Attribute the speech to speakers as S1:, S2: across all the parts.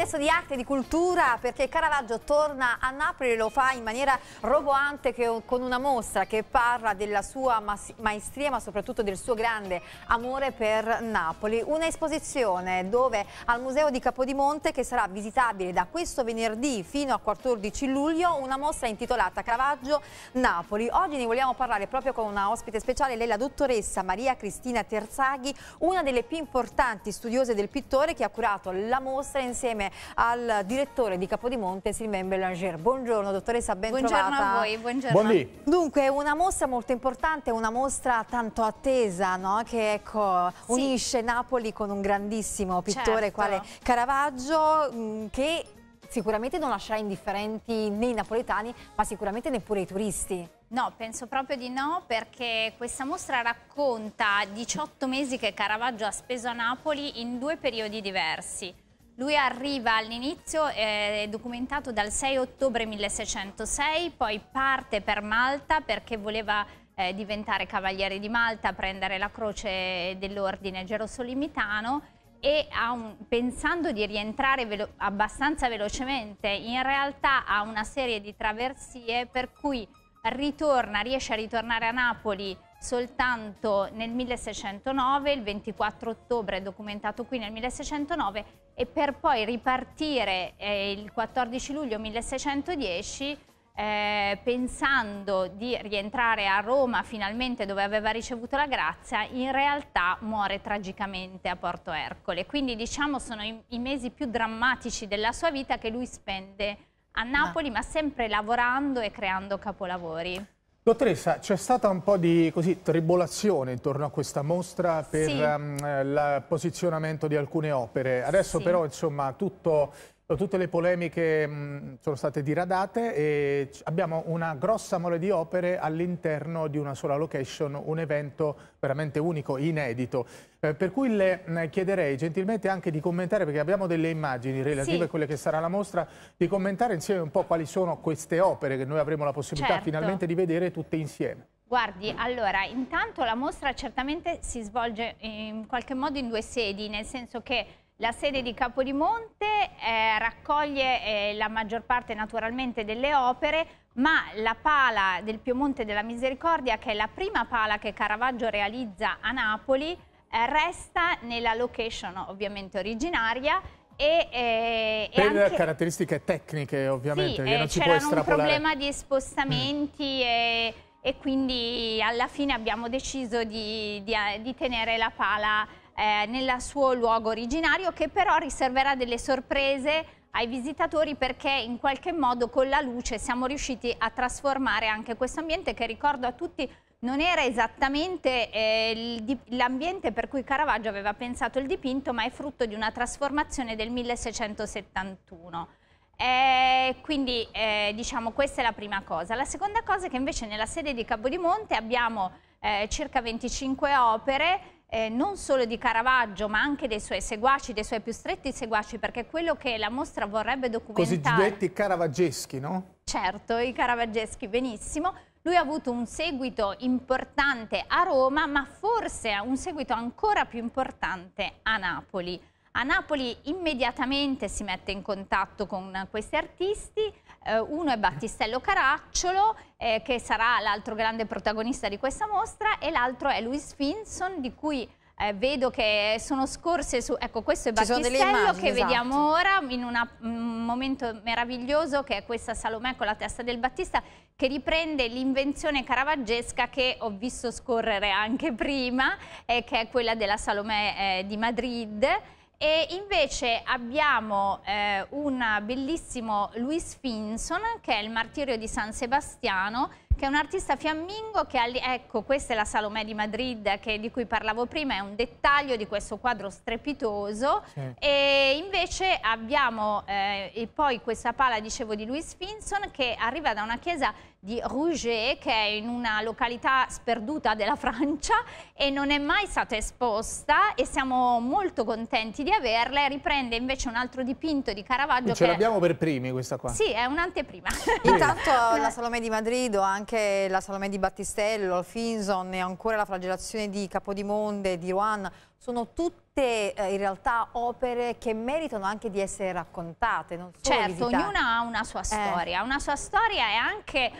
S1: adesso di arte e di cultura perché Caravaggio torna a Napoli e lo fa in maniera roboante che, con una mostra che parla della sua maestria ma soprattutto del suo grande amore per Napoli. Un'esposizione dove al Museo di Capodimonte che sarà visitabile da questo venerdì fino a 14 luglio una mostra intitolata Caravaggio Napoli. Oggi ne vogliamo parlare proprio con una ospite speciale, lei la dottoressa Maria Cristina Terzaghi, una delle più importanti studiose del pittore che ha curato la mostra insieme al direttore di Capodimonte Sylvain Belanger. Buongiorno dottoressa, ben buongiorno trovata. a voi, buongiorno. Buondì. Dunque una mostra molto importante, una mostra tanto attesa no? che ecco, sì. unisce Napoli con un grandissimo pittore certo. quale Caravaggio mm, che sicuramente non lascerà indifferenti né i napoletani ma sicuramente neppure i turisti.
S2: No, penso proprio di no perché questa mostra racconta 18 mesi che Caravaggio ha speso a Napoli in due periodi diversi. Lui arriva all'inizio, eh, è documentato dal 6 ottobre 1606, poi parte per Malta perché voleva eh, diventare cavaliere di Malta, prendere la croce dell'ordine gerosolimitano e un, pensando di rientrare velo abbastanza velocemente, in realtà ha una serie di traversie per cui ritorna, riesce a ritornare a Napoli soltanto nel 1609, il 24 ottobre è documentato qui nel 1609 e per poi ripartire eh, il 14 luglio 1610 eh, pensando di rientrare a Roma finalmente dove aveva ricevuto la grazia, in realtà muore tragicamente a Porto Ercole. Quindi diciamo sono i, i mesi più drammatici della sua vita che lui spende a Napoli, no. ma sempre lavorando e creando capolavori.
S3: Dottoressa, c'è stata un po' di così, tribolazione intorno a questa mostra per sì. um, il posizionamento di alcune opere. Adesso sì. però insomma, tutto Tutte le polemiche sono state diradate e abbiamo una grossa mole di opere all'interno di una sola location, un evento veramente unico, inedito. Eh, per cui le chiederei gentilmente anche di commentare, perché abbiamo delle immagini relative sì. a quelle che sarà la mostra, di commentare insieme un po' quali sono queste opere che noi avremo la possibilità certo. finalmente di vedere tutte insieme.
S2: Guardi, allora, intanto la mostra certamente si svolge in qualche modo in due sedi, nel senso che la sede di Capodimonte eh, raccoglie eh, la maggior parte naturalmente delle opere, ma la pala del Piemonte della Misericordia, che è la prima pala che Caravaggio realizza a Napoli, eh, resta nella location ovviamente originaria e, eh, per anche...
S3: caratteristiche tecniche ovviamente sì, eh, c'era un problema
S2: di spostamenti mm. e, e, quindi alla fine abbiamo deciso di, di, di tenere la pala eh, nel suo luogo originario che però riserverà delle sorprese ai visitatori perché in qualche modo con la luce siamo riusciti a trasformare anche questo ambiente che ricordo a tutti non era esattamente eh, l'ambiente per cui Caravaggio aveva pensato il dipinto, ma è frutto di una trasformazione del 1671. Eh, quindi eh, diciamo questa è la prima cosa. La seconda cosa è che invece nella sede di Capodimonte abbiamo eh, circa 25 opere eh, non solo di Caravaggio ma anche dei suoi seguaci, dei suoi più stretti seguaci perché quello che la mostra vorrebbe documentare... Cosiddetti
S3: caravaggeschi, no?
S2: Certo, i caravaggeschi, benissimo. Lui ha avuto un seguito importante a Roma ma forse un seguito ancora più importante a Napoli. A Napoli immediatamente si mette in contatto con questi artisti, eh, uno è Battistello Caracciolo eh, che sarà l'altro grande protagonista di questa mostra e l'altro è Luis Finson di cui eh, vedo che sono scorse su... Ecco questo è Battistello immagini, che esatto. vediamo ora in una, un momento meraviglioso che è questa Salomè con la testa del Battista che riprende l'invenzione caravaggesca che ho visto scorrere anche prima eh, che è quella della Salomè eh, di Madrid e invece abbiamo eh, un bellissimo Luis Finson che è il martirio di San Sebastiano che è un artista fiammingo che ecco questa è la Salomè di Madrid che, di cui parlavo prima è un dettaglio di questo quadro strepitoso sì. e invece abbiamo eh, e poi questa pala dicevo di Luis Finson che arriva da una chiesa di Rouget che è in una località sperduta della Francia e non è mai stata esposta e siamo molto contenti di averla riprende invece un altro dipinto di Caravaggio. Ce l'abbiamo
S3: per primi questa qua? Sì,
S2: è un'anteprima. Intanto
S1: la Salome di Madrido, anche la Salome di Battistello, Alfinson e ancora la flagellazione di Capodimonde, di Rouen sono tutte eh, in realtà opere che meritano anche di essere raccontate. Non solo certo, visitate. ognuna
S2: ha una sua eh. storia, eh. una sua storia e anche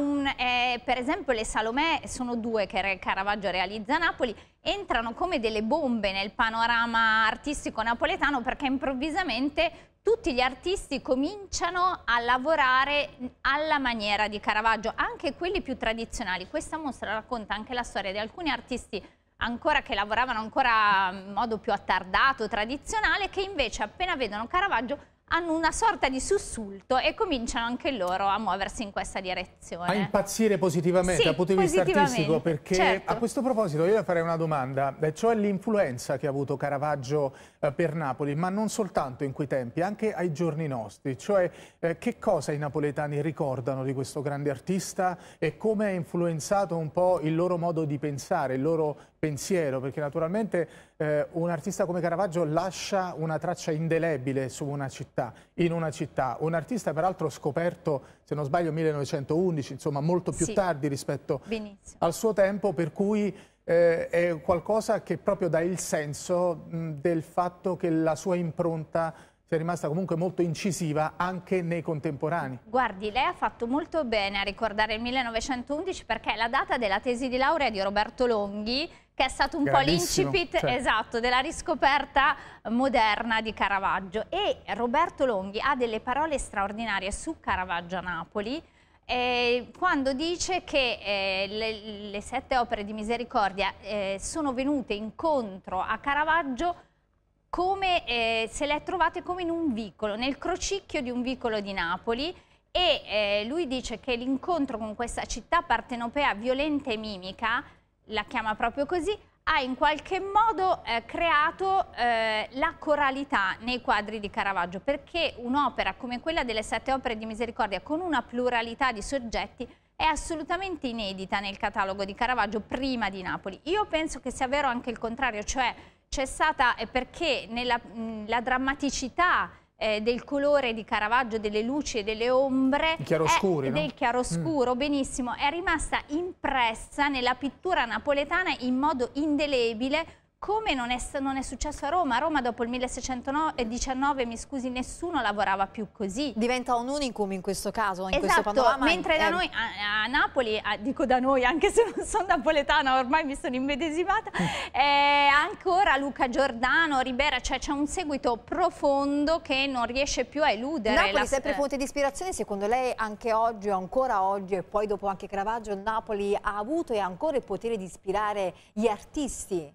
S2: un, eh, per esempio le Salomè, sono due che Caravaggio realizza a Napoli, entrano come delle bombe nel panorama artistico napoletano perché improvvisamente tutti gli artisti cominciano a lavorare alla maniera di Caravaggio, anche quelli più tradizionali. Questa mostra racconta anche la storia di alcuni artisti ancora che lavoravano ancora in modo più attardato, tradizionale, che invece appena vedono Caravaggio hanno una sorta di sussulto e cominciano anche loro a muoversi in questa direzione. A
S3: impazzire positivamente sì, dal punto di vista artistico, perché certo. a questo proposito io farei una domanda, eh, cioè l'influenza che ha avuto Caravaggio eh, per Napoli, ma non soltanto in quei tempi, anche ai giorni nostri, cioè eh, che cosa i napoletani ricordano di questo grande artista e come ha influenzato un po' il loro modo di pensare, il loro pensiero, perché naturalmente eh, un artista come Caravaggio lascia una traccia indelebile su una città città, in una città. Un artista peraltro scoperto, se non sbaglio, 1911, insomma molto più sì. tardi rispetto Benissimo. al suo tempo, per cui eh, è qualcosa che proprio dà il senso mh, del fatto che la sua impronta sia rimasta comunque molto incisiva anche nei contemporanei.
S2: Guardi, lei ha fatto molto bene a ricordare il 1911 perché è la data della tesi di laurea di Roberto Longhi che è stato un po' l'incipit cioè. esatto, della riscoperta moderna di Caravaggio. E Roberto Longhi ha delle parole straordinarie su Caravaggio a Napoli, eh, quando dice che eh, le, le, sette opere di misericordia eh, sono venute incontro a Caravaggio come eh, se le ha trovate come in un vicolo, nel crocicchio di un vicolo di Napoli e eh, lui dice che l'incontro con questa città partenopea violenta e mimica la chiama proprio così, ha in qualche modo eh, creato eh, la coralità nei quadri di Caravaggio, perché un'opera come quella delle sette opere di misericordia, con una pluralità di soggetti, è assolutamente inedita nel catalogo di Caravaggio prima di Napoli. Io penso che sia vero anche il contrario, cioè c'è stata, perché nella, mh, la drammaticità eh, del colore di Caravaggio, delle luci e delle ombre, chiaroscuri, è, eh, no? del chiaroscuro, mm. benissimo, è rimasta impressa nella pittura napoletana in modo indelebile come non è, non è, successo a Roma. A Roma dopo il 1619, mi scusi, nessuno lavorava più così. Diventa un unicum in questo caso, in esatto, questo panorama. mentre da eh. noi, a, a Napoli, a, dico da noi, anche se non sono napoletana, ormai mi sono immedesimata, mm. eh, ancora Luca Giordano, Ribera, cioè c'è un seguito profondo che non riesce più a eludere. Napoli la... sempre eh. fonte di ispirazione, secondo lei anche oggi,
S1: ancora oggi e poi dopo anche Caravaggio, Napoli ha avuto e ha ancora il potere di ispirare gli artisti?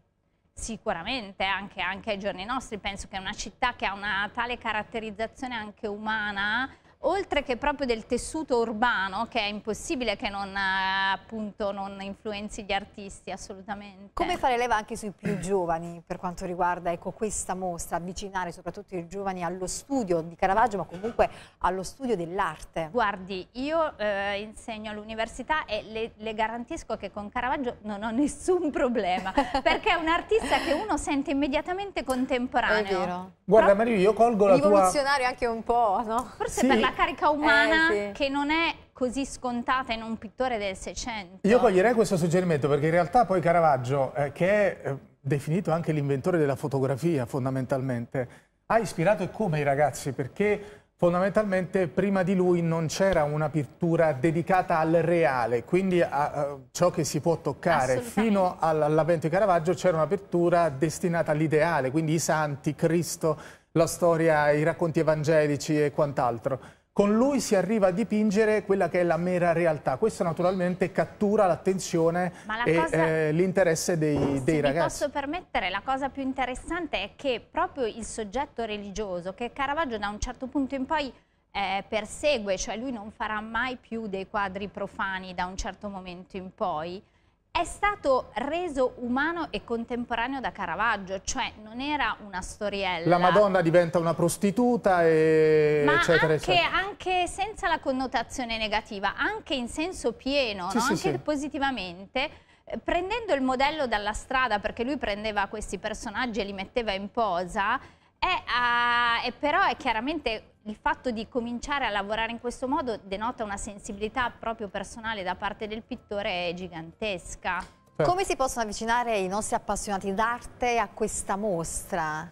S2: Sicuramente, anche, anche, ai giorni nostri, penso che una città che ha una tale caratterizzazione anche umana oltre che proprio del tessuto urbano, che è impossibile che non, eh, appunto, non influenzi gli artisti assolutamente.
S1: Come fare leva anche sui più giovani per quanto riguarda ecco, questa mostra, avvicinare soprattutto i giovani allo studio di Caravaggio, ma comunque allo studio dell'arte?
S2: Guardi, io eh, insegno all'università e le, le, garantisco che con Caravaggio non ho nessun problema, perché è un artista che uno sente immediatamente contemporaneo. È vero.
S3: Guarda Maria, io colgo la tua... Rivoluzionario
S2: anche un po', no? Forse sì. per la la carica umana eh, sì. che non è così scontata in un pittore del Seicento.
S3: Io coglierei questo suggerimento perché in realtà poi Caravaggio, eh, che è eh, definito anche l'inventore della fotografia fondamentalmente, ha ispirato e come i ragazzi perché fondamentalmente prima di lui non c'era una pittura dedicata al reale, quindi a, a ciò che si può toccare. Fino all'avvento di Caravaggio c'era una pittura destinata all'ideale, quindi i santi, Cristo, la storia, i racconti evangelici e quant'altro con lui si arriva a dipingere quella che è la mera realtà. Questo naturalmente cattura l'attenzione la e cosa... eh, l'interesse dei, dei ragazzi. Se
S2: posso permettere, la cosa più interessante è che proprio il soggetto religioso, che Caravaggio da un certo punto in poi eh, persegue, cioè lui non farà mai più dei quadri profani da un certo momento in poi, è stato reso umano e contemporaneo da Caravaggio, cioè non era una storiella. La Madonna
S3: diventa una prostituta e Ma eccetera, anche, eccetera.
S2: anche senza la connotazione negativa, anche in senso pieno, sì, no? sì, anche sì. positivamente, eh, prendendo il modello dalla strada, perché lui prendeva questi personaggi e li metteva in posa, eh, eh, però è chiaramente il fatto di cominciare a lavorare in questo modo denota una sensibilità proprio personale da parte del pittore gigantesca. Certo. Come si possono avvicinare
S1: i nostri appassionati d'arte a questa mostra?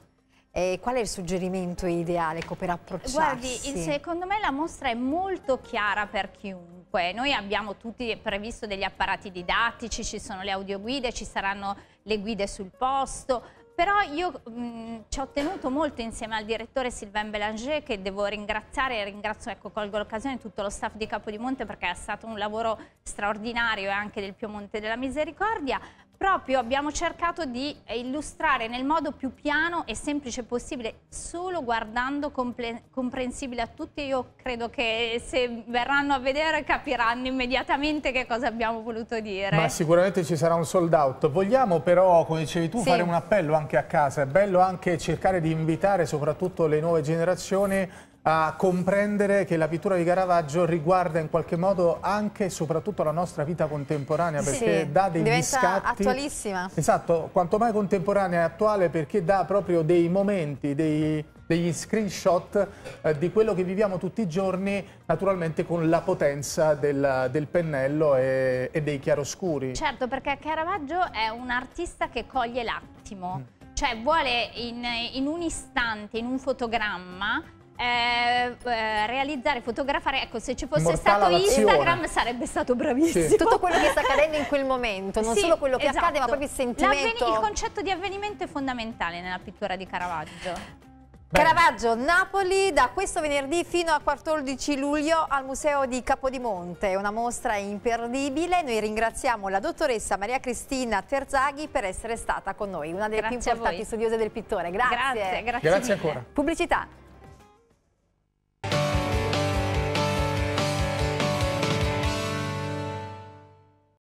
S1: E qual è il suggerimento ideale per approcciarsi? Guardi, secondo
S2: me la mostra è molto chiara per chiunque. Noi abbiamo tutti previsto degli apparati didattici, ci sono le audioguide, ci saranno le guide sul posto, però io mh, ci ho tenuto molto insieme al direttore Sylvain Belanger che devo ringraziare e ringrazio, ecco, colgo l'occasione tutto lo staff di Capodimonte perché è stato un lavoro straordinario e anche del Piemonte della Misericordia. Proprio abbiamo cercato di illustrare nel modo più piano e semplice possibile, solo guardando comprensibile a tutti. Io credo che se verranno a vedere capiranno immediatamente che cosa abbiamo voluto dire. Ma
S3: sicuramente ci sarà un sold out. Vogliamo però, come dicevi tu, sì. fare un appello anche anche a casa, è bello anche cercare di invitare soprattutto le nuove generazioni a comprendere che la pittura di Caravaggio riguarda in qualche modo anche e soprattutto la nostra vita contemporanea perché sì, dà dei diventa scatti
S1: attualissima
S3: esatto, quanto mai contemporanea e attuale perché dà proprio dei momenti dei, degli screenshot eh, di quello che viviamo tutti i giorni naturalmente con la potenza del, del pennello e, e, dei chiaroscuri
S2: certo perché Caravaggio è un artista che coglie l'attimo mm cioè vuole in, in un istante, in un fotogramma, eh, eh realizzare, fotografare, ecco se ci fosse Mortala stato Instagram sarebbe stato bravissimo. Sì. Tutto quello che sta accadendo
S1: in quel momento, non sì, solo quello che esatto. accade ma proprio il sentimento. Il
S2: concetto di avvenimento è fondamentale nella pittura di Caravaggio. Bene. Caravaggio,
S1: Napoli da questo venerdì fino a 14 luglio al Museo di Capodimonte, una mostra imperdibile. Noi ringraziamo la dottoressa Maria Cristina Terzaghi per essere stata con noi, una delle grazie più importanti studiose del pittore. Grazie. Grazie, grazie, grazie ancora. Pubblicità.